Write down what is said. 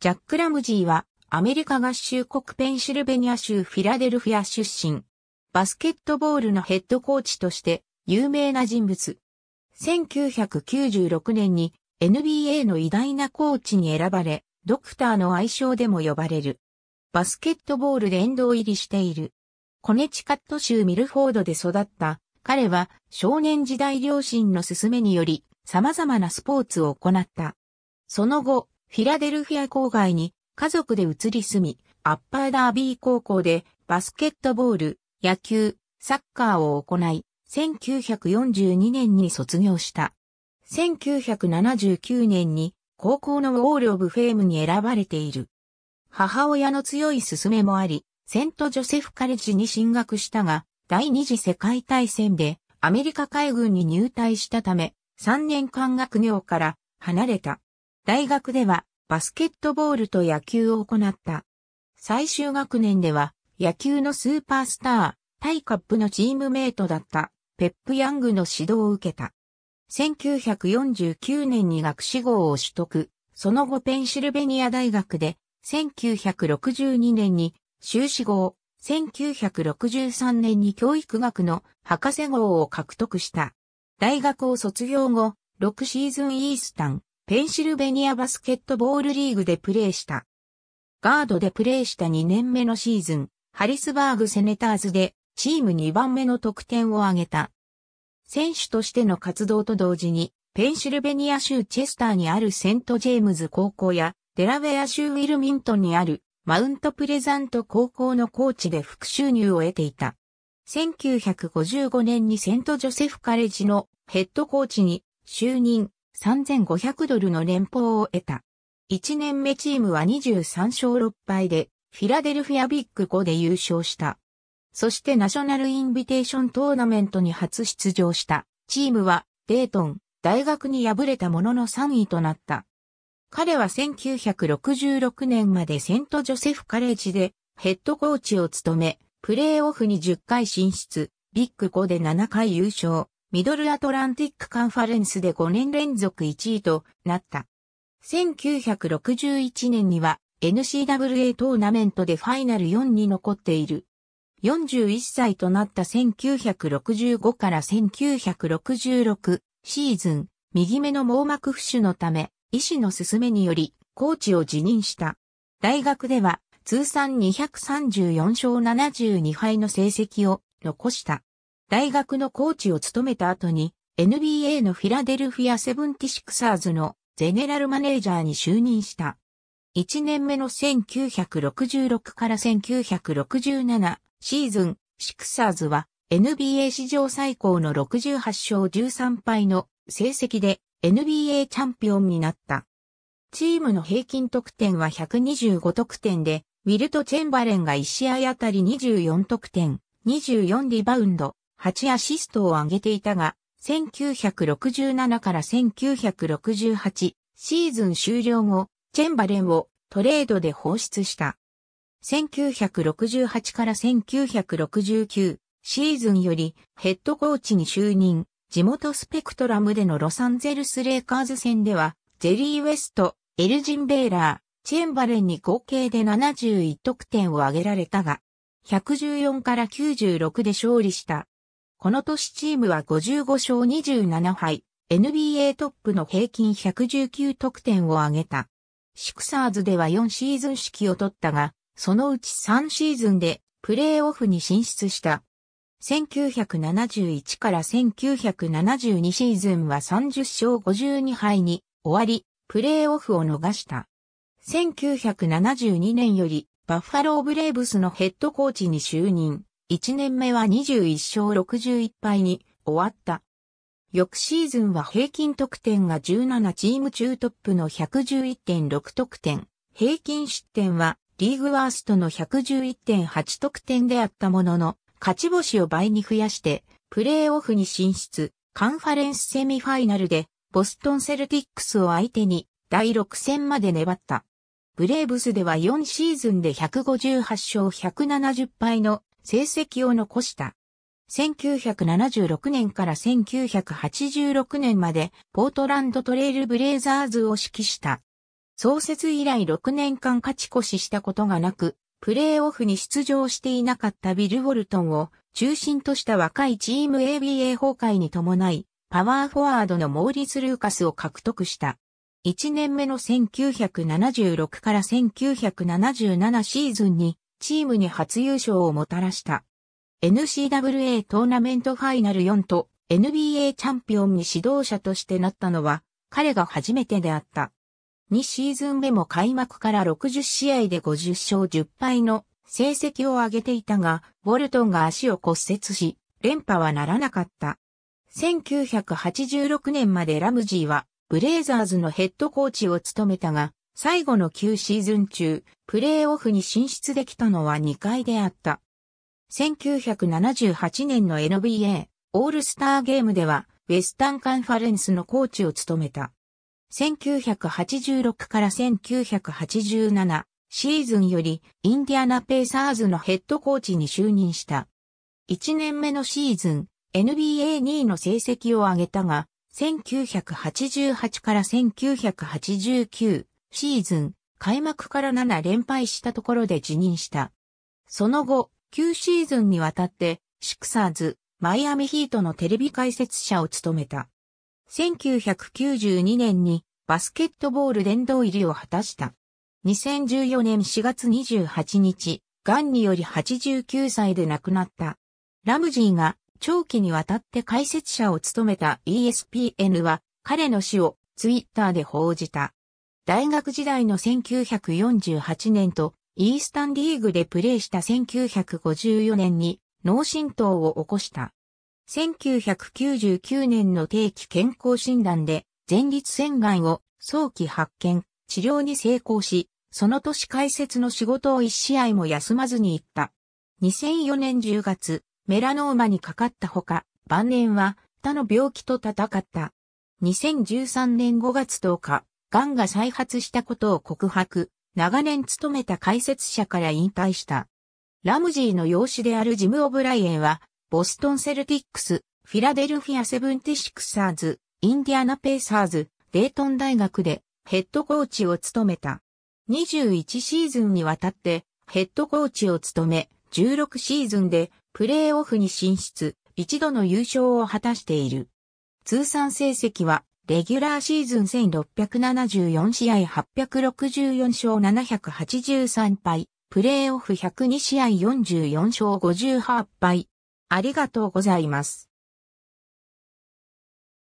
ジャック・ラムジーはアメリカ合衆国ペンシルベニア州フィラデルフィア出身。バスケットボールのヘッドコーチとして有名な人物。1996年に NBA の偉大なコーチに選ばれ、ドクターの愛称でも呼ばれる。バスケットボールで殿堂入りしている。コネチカット州ミルフォードで育った彼は少年時代両親の勧めにより様々なスポーツを行った。その後、フィラデルフィア郊外に家族で移り住み、アッパーダービー高校でバスケットボール、野球、サッカーを行い、1942年に卒業した。1979年に高校のウォール・オブ・フェームに選ばれている。母親の強い勧めもあり、セント・ジョセフ・カレッジに進学したが、第二次世界大戦でアメリカ海軍に入隊したため、3年間学業から離れた。大学ではバスケットボールと野球を行った。最終学年では野球のスーパースター、タイカップのチームメイトだったペップ・ヤングの指導を受けた。1949年に学士号を取得、その後ペンシルベニア大学で1962年に修士号、1963年に教育学の博士号を獲得した。大学を卒業後、6シーズンイースタン、ペンシルベニアバスケットボールリーグでプレーした。ガードでプレーした2年目のシーズン、ハリスバーグセネターズでチーム2番目の得点を挙げた。選手としての活動と同時に、ペンシルベニア州チェスターにあるセントジェームズ高校や、デラウェア州ウィルミントンにあるマウントプレザント高校のコーチで副収入を得ていた。1955年にセントジョセフカレッジのヘッドコーチに就任。3500ドルの連邦を得た。1年目チームは23勝6敗で、フィラデルフィアビッグ5で優勝した。そしてナショナルインビテーショントーナメントに初出場した。チームは、デートン、大学に敗れたものの3位となった。彼は1966年までセントジョセフカレッジでヘッドコーチを務め、プレーオフに10回進出、ビッグ5で7回優勝、ミドルアトランティックカンファレンスで5年連続1位となった。1961年には n c w a トーナメントでファイナル4に残っている。41歳となった1965から1966シーズン、右目の網膜浮腫のため、医師の勧めにより、コーチを辞任した。大学では、通算234勝72敗の成績を残した。大学のコーチを務めた後に NBA のフィラデルフィアセブンティシクサーズのゼネラルマネージャーに就任した。1年目の1966から1967シーズン、シクサーズは NBA 史上最高の68勝13敗の成績で NBA チャンピオンになった。チームの平均得点は125得点で、ウィルト・チェンバレンが1試合あたり24得点、24リバウンド、8アシストを挙げていたが、1967から1968シーズン終了後、チェンバレンをトレードで放出した。1968から1969シーズンよりヘッドコーチに就任、地元スペクトラムでのロサンゼルスレイカーズ戦では、ジェリー・ウェスト、エルジン・ベーラー、チェンバレンに合計で71得点を挙げられたが、114から96で勝利したこの年チームは55勝27敗、NBA トップの平均119得点を挙げた。シクサーズでは4シーズン指揮を取ったが、そのうち3シーズンでプレーオフに進出した。1971から1972シーズンは30勝52敗に終わり、プレーオフを逃した。1972年よりバッファローブレーブスのヘッドコーチに就任。1年目は21勝61敗に終わった。翌シーズンは平均得点が17チーム中トップの111.6得点。平均失点はリーグワーストの111.8得点であったものの、勝ち星を倍に増やして、プレーオフに進出、カンファレンスセミファイナルで、ボストンセルティックスを相手に、第6戦まで粘った。ブレーブスでは4シーズンで158勝170敗の成績を残した。1976年から1986年までポートランドトレイルブレイザーズを指揮した。創設以来6年間勝ち越ししたことがなく、プレーオフに出場していなかったビル・ウォルトンを中心とした若いチーム ABA 崩壊に伴い、パワーフォワードのモーリス・ルーカスを獲得した。1年目の1976から1977シーズンにチームに初優勝をもたらした。n c w a トーナメントファイナル4と NBA チャンピオンに指導者としてなったのは彼が初めてであった。2シーズン目も開幕から60試合で50勝10敗の成績を上げていたが、ウォルトンが足を骨折し、連覇はならなかった。1986年までラムジーはブレイザーズのヘッドコーチを務めたが、最後の9シーズン中、プレーオフに進出できたのは2回であった。1978年の NBA オールスターゲームでは、ウェスタンカンファレンスのコーチを務めた。1986から1987シーズンよりインディアナペーサーズのヘッドコーチに就任した。1年目のシーズン、NBA2 位の成績を上げたが、1988から1989シーズン開幕から7連敗したところで辞任した。その後、9シーズンにわたって、シクサーズ、マイアミヒートのテレビ解説者を務めた。1992年にバスケットボール殿堂入りを果たした。2014年4月28日、癌により89歳で亡くなった。ラムジーが長期にわたって解説者を務めた ESPN は彼の死をツイッターで報じた。大学時代の1948年と、イースタンリーグでプレーした1954年に脳震盪を起こした。1999年の定期健康診断で前立腺がんを早期発見、治療に成功し、その年解説の仕事を一試合も休まずに行った。2004年10月、メラノーマにかかったほか、晩年は他の病気と戦った。2013年5月10日、癌が再発したことを告白、長年勤めた解説者から引退した。ラムジーの養子であるジム・オブライエンは、ボストンセルティックス、フィラデルフィアセブンティシクサーズ、インディアナペーサーズ、デートン大学でヘッドコーチを務めた。21シーズンにわたってヘッドコーチを務め、16シーズンでプレーオフに進出、一度の優勝を果たしている。通算成績はレギュラーシーズン1674試合864勝783敗、プレーオフ102試合44勝58敗。ありがとうございます。